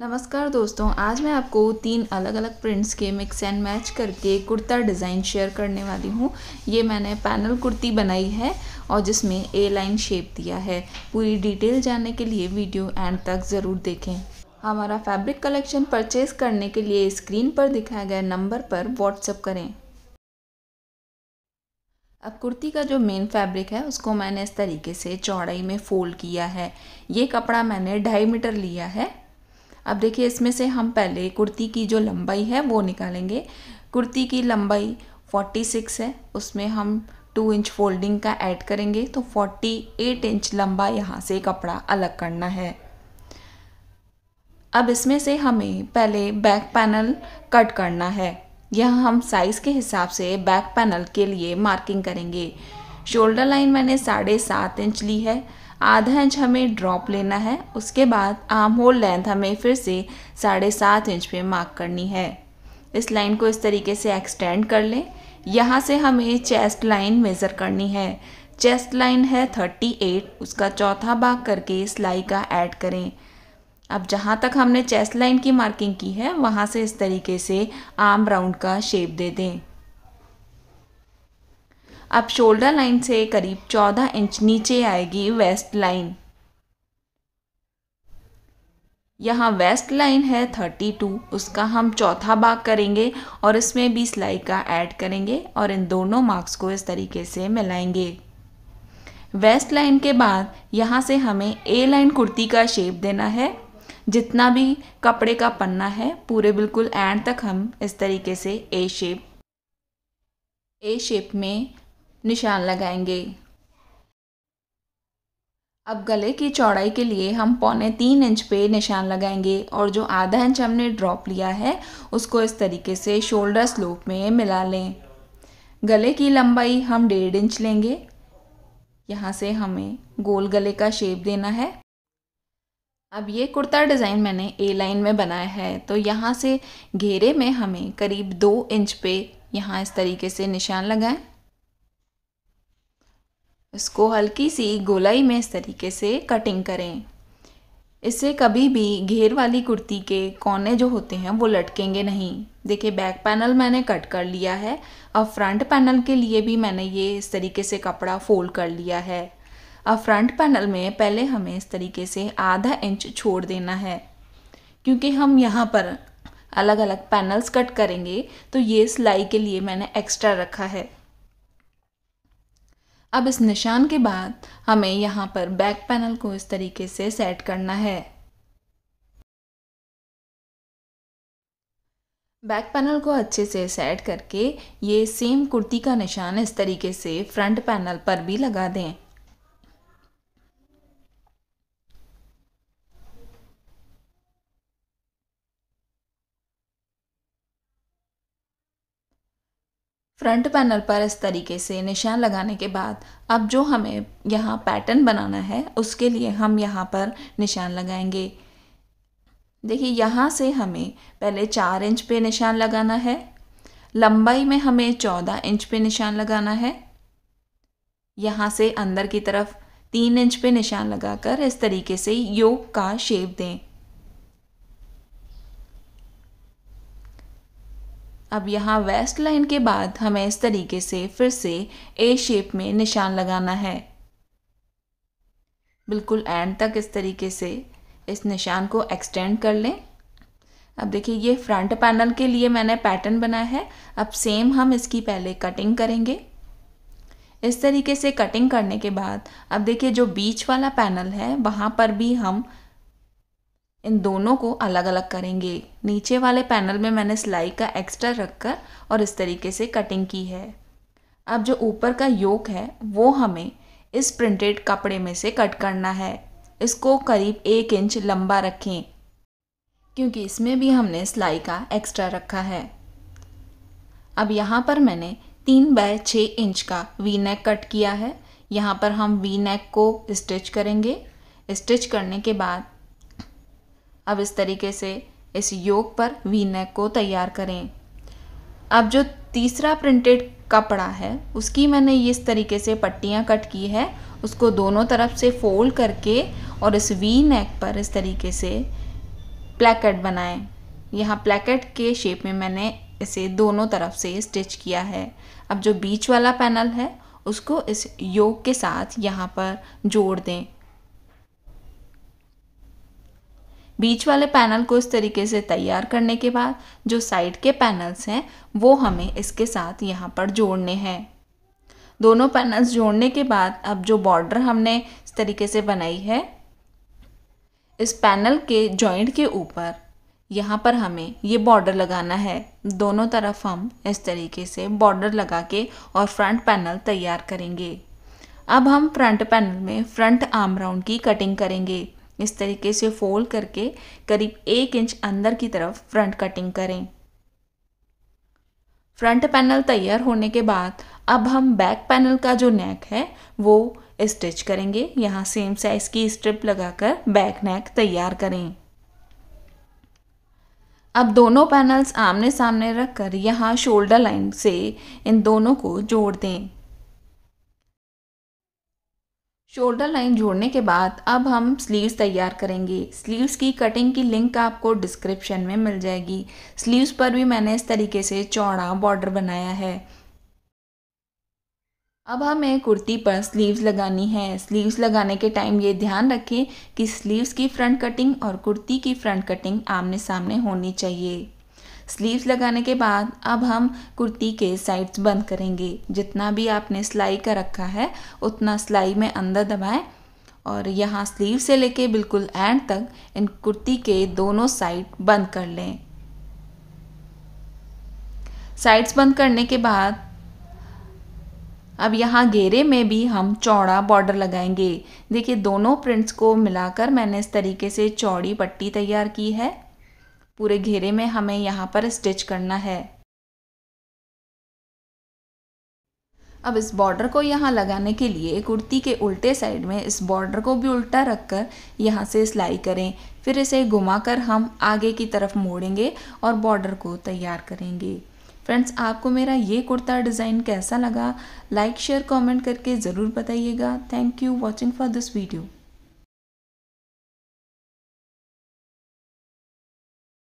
नमस्कार दोस्तों आज मैं आपको तीन अलग अलग प्रिंट्स के मिक्स एंड मैच करके कुर्ता डिज़ाइन शेयर करने वाली हूँ ये मैंने पैनल कुर्ती बनाई है और जिसमें ए लाइन शेप दिया है पूरी डिटेल जानने के लिए वीडियो एंड तक ज़रूर देखें हमारा फैब्रिक कलेक्शन परचेज करने के लिए स्क्रीन पर दिखाए गए नंबर पर व्हाट्सअप करें अब कुर्ती का जो मेन फैब्रिक है उसको मैंने इस तरीके से चौड़ाई में फ़ोल्ड किया है ये कपड़ा मैंने ढाई मीटर लिया है अब देखिए इसमें से हम पहले कुर्ती की जो लंबाई है वो निकालेंगे कुर्ती की लंबाई 46 है उसमें हम टू इंच फोल्डिंग का ऐड करेंगे तो 48 इंच लंबा यहाँ से कपड़ा अलग करना है अब इसमें से हमें पहले बैक पैनल कट करना है यह हम साइज़ के हिसाब से बैक पैनल के लिए मार्किंग करेंगे शोल्डर लाइन मैंने साढ़े सात इंच ली है आधा इंच हमें ड्रॉप लेना है उसके बाद आर्म होल लेंथ हमें फिर से साढ़े सात इंच पे मार्क करनी है इस लाइन को इस तरीके से एक्सटेंड कर लें यहाँ से हमें चेस्ट लाइन मेज़र करनी है चेस्ट लाइन है थर्टी एट उसका चौथा भाग करके सिलाई का ऐड करें अब जहाँ तक हमने चेस्ट लाइन की मार्किंग की है वहाँ से इस तरीके से आर्म राउंड का शेप दे दें अब शोल्डर लाइन से करीब 14 इंच नीचे आएगी वेस्ट लाइन यहाँ वेस्ट लाइन है 32 उसका हम चौथा भाग करेंगे और इसमें भी सिलाई का ऐड करेंगे और इन दोनों मार्क्स को इस तरीके से मिलाएंगे वेस्ट लाइन के बाद यहाँ से हमें ए लाइन कुर्ती का शेप देना है जितना भी कपड़े का पन्ना है पूरे बिल्कुल एंड तक हम इस तरीके से ए शेप ए शेप में निशान लगाएंगे अब गले की चौड़ाई के लिए हम पौने तीन इंच पे निशान लगाएंगे और जो आधा इंच हमने ड्रॉप लिया है उसको इस तरीके से शोल्डर स्लोप में मिला लें गले की लंबाई हम डेढ़ इंच लेंगे यहाँ से हमें गोल गले का शेप देना है अब ये कुर्ता डिज़ाइन मैंने ए लाइन में बनाया है तो यहाँ से घेरे में हमें करीब दो इंच पे यहाँ इस तरीके से निशान लगाएं इसको हल्की सी गोलाई में इस तरीके से कटिंग करें इससे कभी भी घेर वाली कुर्ती के कोने जो होते हैं वो लटकेंगे नहीं देखिए बैक पैनल मैंने कट कर लिया है अब फ्रंट पैनल के लिए भी मैंने ये इस तरीके से कपड़ा फोल्ड कर लिया है अब फ्रंट पैनल में पहले हमें इस तरीके से आधा इंच छोड़ देना है क्योंकि हम यहाँ पर अलग अलग पैनल्स कट करेंगे तो ये सिलाई के लिए मैंने एक्स्ट्रा रखा है अब इस निशान के बाद हमें यहाँ पर बैक पैनल को इस तरीके से सेट करना है बैक पैनल को अच्छे से सेट करके ये सेम कुर्ती का निशान इस तरीके से फ्रंट पैनल पर भी लगा दें फ्रंट पैनल पर इस तरीके से निशान लगाने के बाद अब जो हमें यहाँ पैटर्न बनाना है उसके लिए हम यहाँ पर निशान लगाएंगे देखिए यहाँ से हमें पहले चार इंच पे निशान लगाना है लंबाई में हमें चौदह इंच पे निशान लगाना है यहाँ से अंदर की तरफ तीन इंच पे निशान लगाकर इस तरीके से योग का शेप दें अब यहाँ वेस्ट लाइन के बाद हमें इस तरीके से फिर से ए शेप में निशान लगाना है बिल्कुल एंड तक इस तरीके से इस निशान को एक्सटेंड कर लें अब देखिए ये फ्रंट पैनल के लिए मैंने पैटर्न बनाया है अब सेम हम इसकी पहले कटिंग करेंगे इस तरीके से कटिंग करने के बाद अब देखिए जो बीच वाला पैनल है वहाँ पर भी हम इन दोनों को अलग अलग करेंगे नीचे वाले पैनल में मैंने सिलाई का एक्स्ट्रा रख कर और इस तरीके से कटिंग की है अब जो ऊपर का योक है वो हमें इस प्रिंटेड कपड़े में से कट करना है इसको करीब एक इंच लंबा रखें क्योंकि इसमें भी हमने सिलाई का एक्स्ट्रा रखा है अब यहाँ पर मैंने तीन बाय छः इंच का वी नेक कट किया है यहाँ पर हम वी नेक को स्टिच करेंगे स्टिच करने के बाद अब इस तरीके से इस योग पर वी नेक e को तैयार करें अब जो तीसरा प्रिंटेड कपड़ा है उसकी मैंने इस तरीके से पट्टियाँ कट की है उसको दोनों तरफ से फोल्ड करके और इस वी नेक e पर इस तरीके से प्लेकेट बनाएं यहाँ प्लेकेट के शेप में मैंने इसे दोनों तरफ से स्टिच किया है अब जो बीच वाला पैनल है उसको इस योग के साथ यहाँ पर जोड़ दें बीच वाले पैनल को इस तरीके से तैयार करने के बाद जो साइड के पैनल्स हैं वो हमें इसके साथ यहाँ पर जोड़ने हैं दोनों पैनल्स जोड़ने के बाद अब जो बॉर्डर हमने इस तरीके से बनाई है इस पैनल के जॉइंट के ऊपर यहाँ पर हमें ये बॉर्डर लगाना है दोनों तरफ हम इस तरीके से बॉर्डर लगा के और फ्रंट पैनल तैयार करेंगे अब हम फ्रंट पैनल में फ्रंट आर्म राउंड की कटिंग करेंगे इस तरीके से फोल्ड करके करीब एक इंच अंदर की तरफ फ्रंट कटिंग करें फ्रंट पैनल तैयार होने के बाद अब हम बैक पैनल का जो नेक है वो स्टिच करेंगे यहाँ सेम साइज़ की स्ट्रिप लगाकर बैक नेक तैयार करें अब दोनों पैनल्स आमने सामने रखकर यहाँ शोल्डर लाइन से इन दोनों को जोड़ दें शोल्डर लाइन जोड़ने के बाद अब हम स्लीव्स तैयार करेंगे स्लीव्स की कटिंग की लिंक आपको डिस्क्रिप्शन में मिल जाएगी स्लीव्स पर भी मैंने इस तरीके से चौड़ा बॉर्डर बनाया है अब हमें कुर्ती पर स्लीव्स लगानी है स्लीव्स लगाने के टाइम ये ध्यान रखें कि स्लीव्स की फ्रंट कटिंग और कुर्ती की फ्रंट कटिंग आमने सामने होनी चाहिए स्लीव्स लगाने के बाद अब हम कुर्ती के साइड्स बंद करेंगे जितना भी आपने सिलाई का रखा है उतना सिलाई में अंदर दबाएं और यहाँ स्लीव से लेके बिल्कुल एंड तक इन कुर्ती के दोनों साइड बंद कर लें साइड्स बंद करने के बाद अब यहाँ घेरे में भी हम चौड़ा बॉर्डर लगाएंगे देखिए दोनों प्रिंट्स को मिलाकर मैंने इस तरीके से चौड़ी पट्टी तैयार की है पूरे घेरे में हमें यहाँ पर स्टिच करना है अब इस बॉर्डर को यहाँ लगाने के लिए कुर्ती के उल्टे साइड में इस बॉर्डर को भी उल्टा रखकर यहाँ से सिलाई करें फिर इसे घुमाकर हम आगे की तरफ मोड़ेंगे और बॉर्डर को तैयार करेंगे फ्रेंड्स आपको मेरा ये कुर्ता डिज़ाइन कैसा लगा लाइक शेयर कमेंट करके ज़रूर बताइएगा thank you watching for this video